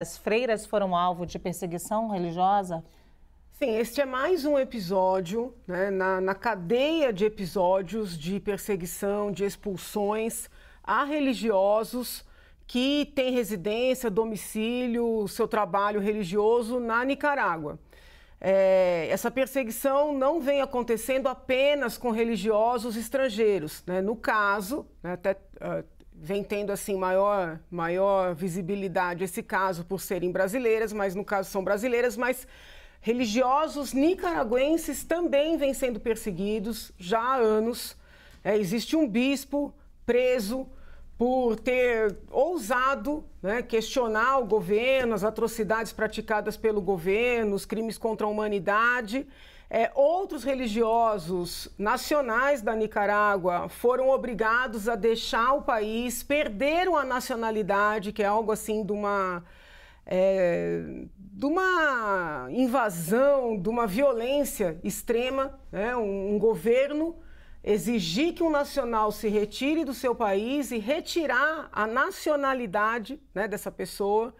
As freiras foram alvo de perseguição religiosa? Sim, este é mais um episódio né, na, na cadeia de episódios de perseguição, de expulsões a religiosos que têm residência, domicílio, seu trabalho religioso na Nicarágua. É, essa perseguição não vem acontecendo apenas com religiosos estrangeiros. Né? No caso, né, até. Uh, vem tendo assim maior, maior visibilidade esse caso por serem brasileiras, mas no caso são brasileiras, mas religiosos nicaragüenses também vêm sendo perseguidos já há anos. É, existe um bispo preso por ter ousado né, questionar o governo, as atrocidades praticadas pelo governo, os crimes contra a humanidade. É, outros religiosos nacionais da Nicarágua foram obrigados a deixar o país, perderam a nacionalidade, que é algo assim de uma. É, de uma invasão, de uma violência extrema, né? um, um governo exigir que um nacional se retire do seu país e retirar a nacionalidade né, dessa pessoa.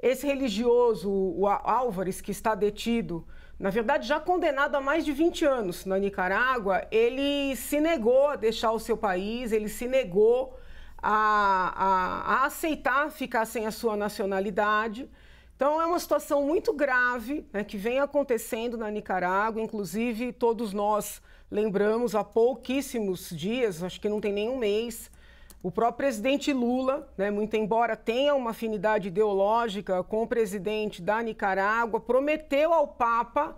Esse religioso, o Álvares, que está detido na verdade já condenado há mais de 20 anos na Nicarágua, ele se negou a deixar o seu país, ele se negou a, a, a aceitar ficar sem a sua nacionalidade. Então é uma situação muito grave né, que vem acontecendo na Nicarágua, inclusive todos nós lembramos há pouquíssimos dias, acho que não tem nenhum mês, o próprio presidente Lula, né, muito embora tenha uma afinidade ideológica com o presidente da Nicarágua, prometeu ao Papa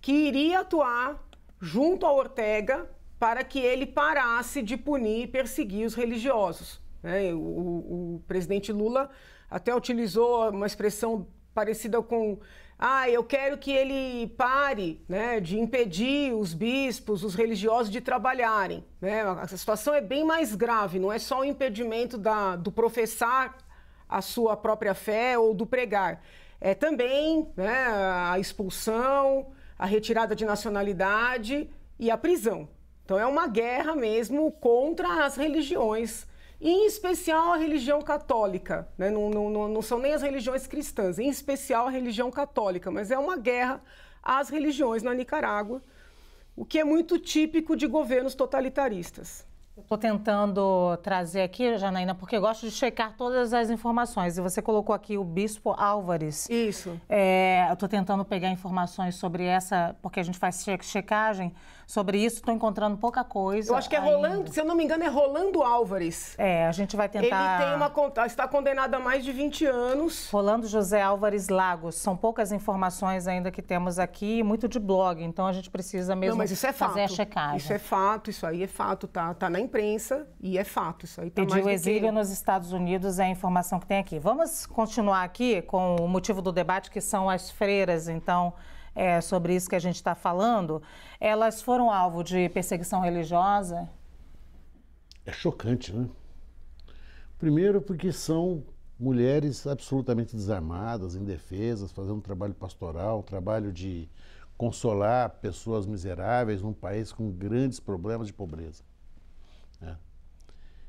que iria atuar junto ao Ortega para que ele parasse de punir e perseguir os religiosos. Né? O, o, o presidente Lula até utilizou uma expressão parecida com ah, eu quero que ele pare né, de impedir os bispos, os religiosos de trabalharem. Né? A situação é bem mais grave, não é só o impedimento da, do professar a sua própria fé ou do pregar. É também né, a expulsão, a retirada de nacionalidade e a prisão. Então é uma guerra mesmo contra as religiões em especial a religião católica, né? não, não, não são nem as religiões cristãs, em especial a religião católica, mas é uma guerra às religiões na Nicarágua, o que é muito típico de governos totalitaristas. Eu estou tentando trazer aqui, Janaína, porque eu gosto de checar todas as informações. E você colocou aqui o Bispo Álvares. Isso. É, eu estou tentando pegar informações sobre essa, porque a gente faz checagem sobre isso. Estou encontrando pouca coisa. Eu acho que é ainda. Rolando, se eu não me engano, é Rolando Álvares. É, a gente vai tentar. Ele tem uma está condenado a mais de 20 anos. Rolando José Álvares Lagos. São poucas informações ainda que temos aqui, muito de blog. Então a gente precisa mesmo não, mas isso é fazer fato. a checagem. Isso é fato, isso aí é fato, tá, tá na imprensa e é fato. Isso aí tá Pediu exílio que... nos Estados Unidos, é a informação que tem aqui. Vamos continuar aqui com o motivo do debate, que são as freiras, então. É, sobre isso que a gente está falando, elas foram alvo de perseguição religiosa? É chocante, né? Primeiro, porque são mulheres absolutamente desarmadas, indefesas, fazendo um trabalho pastoral, um trabalho de consolar pessoas miseráveis num país com grandes problemas de pobreza. Né?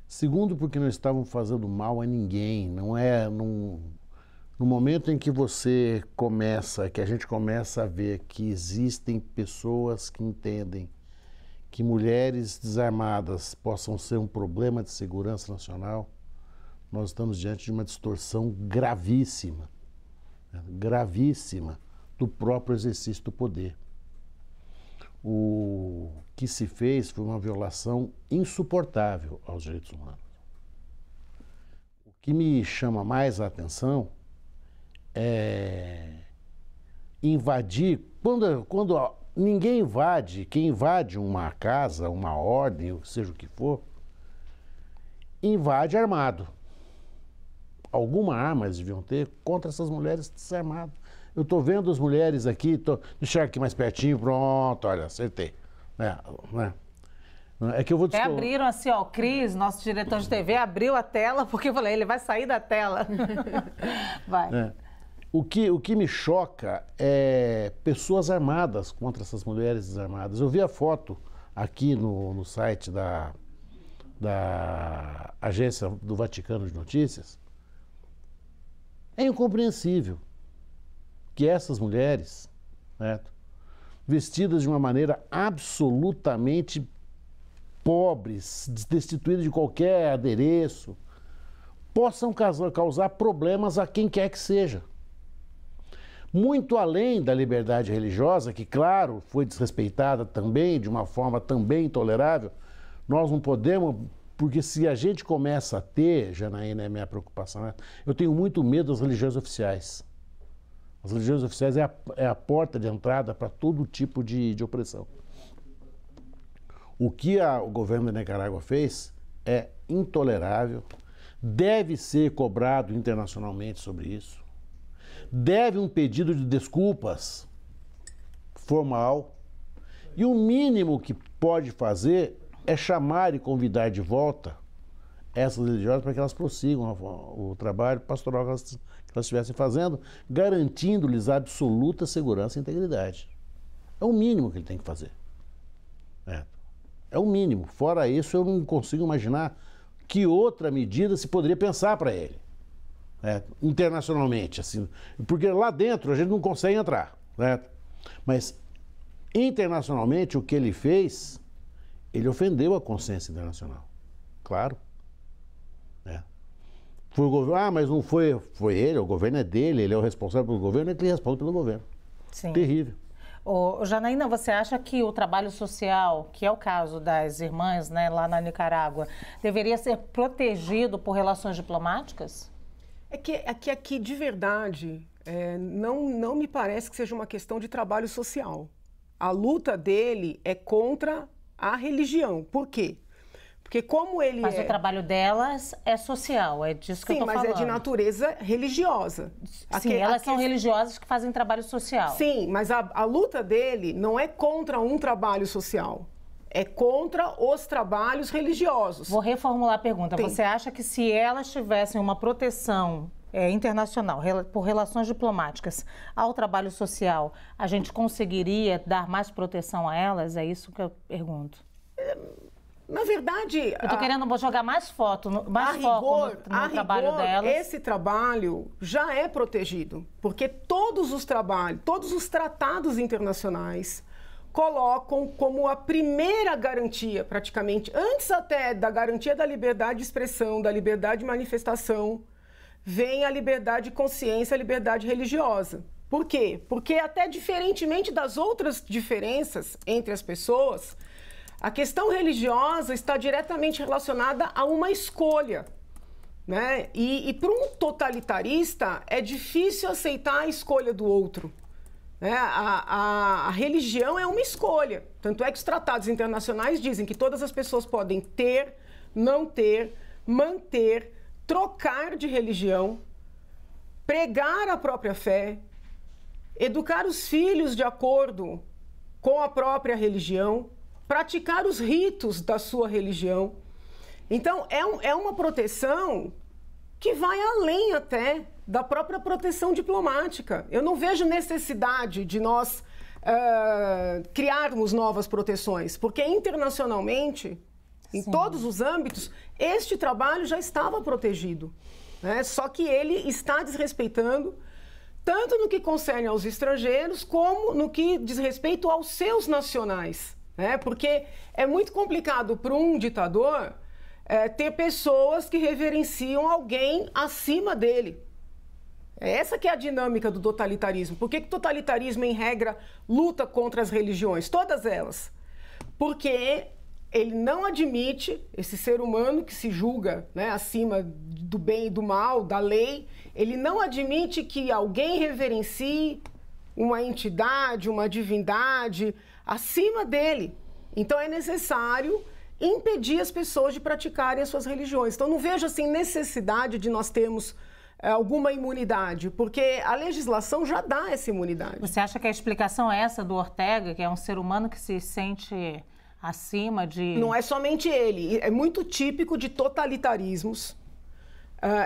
Segundo, porque não estavam fazendo mal a ninguém. Não é num, no momento em que você começa, que a gente começa a ver que existem pessoas que entendem que mulheres desarmadas possam ser um problema de segurança nacional, nós estamos diante de uma distorção gravíssima, né? gravíssima do próprio exercício do poder o que se fez foi uma violação insuportável aos direitos humanos. O que me chama mais a atenção é invadir. Quando, quando ninguém invade, quem invade uma casa, uma ordem, seja o que for, invade armado. Alguma arma eles deviam ter contra essas mulheres desarmadas. Eu estou vendo as mulheres aqui, tô... deixar aqui mais pertinho, pronto, olha, acertei. É, né? É que eu vou descobrir. abriram assim, ó, o Cris, nosso diretor de TV, abriu a tela, porque eu falei, ele vai sair da tela. vai. É. O, que, o que me choca é pessoas armadas contra essas mulheres desarmadas. Eu vi a foto aqui no, no site da, da Agência do Vaticano de Notícias. É incompreensível que essas mulheres, certo? vestidas de uma maneira absolutamente pobres, destituídas de qualquer adereço, possam causar problemas a quem quer que seja. Muito além da liberdade religiosa, que, claro, foi desrespeitada também, de uma forma também intolerável, nós não podemos, porque se a gente começa a ter, Janaína, é minha preocupação, né? eu tenho muito medo das religiões oficiais. As religiões oficiais é a, é a porta de entrada para todo tipo de, de opressão. O que a, o governo da Nicarágua fez é intolerável, deve ser cobrado internacionalmente sobre isso, deve um pedido de desculpas formal, e o mínimo que pode fazer é chamar e convidar de volta essas religiosas para que elas prossigam o trabalho pastoral que elas, que elas estivessem fazendo, garantindo-lhes a absoluta segurança e integridade. É o mínimo que ele tem que fazer. É. é o mínimo. Fora isso, eu não consigo imaginar que outra medida se poderia pensar para ele. É, internacionalmente, assim, porque lá dentro a gente não consegue entrar, Mas internacionalmente o que ele fez, ele ofendeu a consciência internacional, claro. Foi o governo. Ah, mas não foi, foi ele, o governo é dele, ele é o responsável pelo governo, ele responde pelo governo. Sim. Terrível. Janaína, você acha que o trabalho social, que é o caso das irmãs né, lá na Nicarágua, deveria ser protegido por relações diplomáticas? É que, é que aqui, de verdade, é, não, não me parece que seja uma questão de trabalho social. A luta dele é contra a religião. Por quê? Porque como ele Mas é... o trabalho delas é social, é disso que Sim, eu tô falando. Sim, mas é de natureza religiosa. Sim, elas são religiosas que fazem trabalho social. Sim, mas a, a luta dele não é contra um trabalho social é contra os trabalhos religiosos. Vou reformular a pergunta. Você acha que se elas tivessem uma proteção é, internacional por relações diplomáticas ao trabalho social, a gente conseguiria dar mais proteção a elas? É isso que eu pergunto. Na verdade. Eu tô a, querendo jogar mais foto, mais foto rigor, no, no trabalho rigor, delas. Esse trabalho já é protegido, porque todos os trabalhos, todos os tratados internacionais colocam como a primeira garantia, praticamente, antes até da garantia da liberdade de expressão, da liberdade de manifestação, vem a liberdade de consciência, a liberdade religiosa. Por quê? Porque até diferentemente das outras diferenças entre as pessoas, a questão religiosa está diretamente relacionada a uma escolha. Né? E, e para um totalitarista é difícil aceitar a escolha do outro. Né? A, a, a, religião é uma escolha. Tanto é que os tratados internacionais dizem que todas as pessoas podem ter, não ter, manter, trocar de religião, pregar a própria fé, educar os filhos de acordo com a própria religião praticar os ritos da sua religião. Então, é, um, é uma proteção que vai além até da própria proteção diplomática. Eu não vejo necessidade de nós uh, criarmos novas proteções, porque internacionalmente, Sim. em todos os âmbitos, este trabalho já estava protegido. Né? Só que ele está desrespeitando tanto no que concerne aos estrangeiros, como no que diz respeito aos seus nacionais né? Porque é muito complicado para um ditador é, ter pessoas que reverenciam alguém acima dele. É essa que é a dinâmica do totalitarismo. Por que, o totalitarismo, em regra, luta contra as religiões? Todas elas. Porque ele não admite esse ser humano que se julga né, acima do bem e do mal, da lei, ele não admite que alguém reverencie uma entidade, uma divindade, acima dele. Então é necessário impedir as pessoas de praticarem as suas religiões. Então não vejo assim necessidade de nós termos eh, alguma imunidade, porque a legislação já dá essa imunidade. Você acha que a explicação é essa do Ortega, que é um ser humano que se sente acima de. Não é somente ele, é muito típico de totalitarismos uh,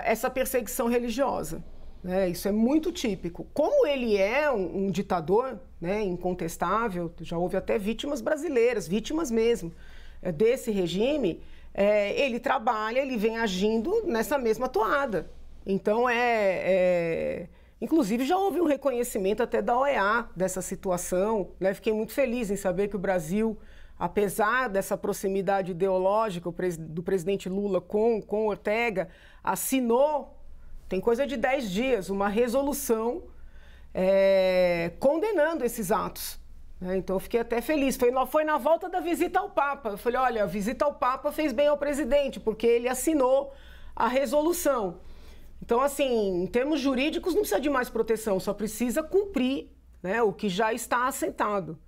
essa perseguição religiosa. Né? isso é muito típico. Como ele é um, um ditador, né, incontestável, já houve até vítimas brasileiras, vítimas mesmo eh, desse regime, é, ele trabalha, ele vem agindo nessa mesma toada. Então é, é Inclusive, já houve um reconhecimento até da OEA dessa situação. Né? Fiquei muito feliz em saber que o Brasil, apesar dessa proximidade ideológica do presidente Lula com, com Ortega, assinou tem coisa de 10 dias, uma resolução é, condenando esses atos. Né? Então eu fiquei até feliz. Foi, foi na volta da visita ao Papa. Eu falei: olha, a visita ao Papa fez bem ao presidente, porque ele assinou a resolução. Então, assim, em termos jurídicos, não precisa de mais proteção, só precisa cumprir né, o que já está assentado.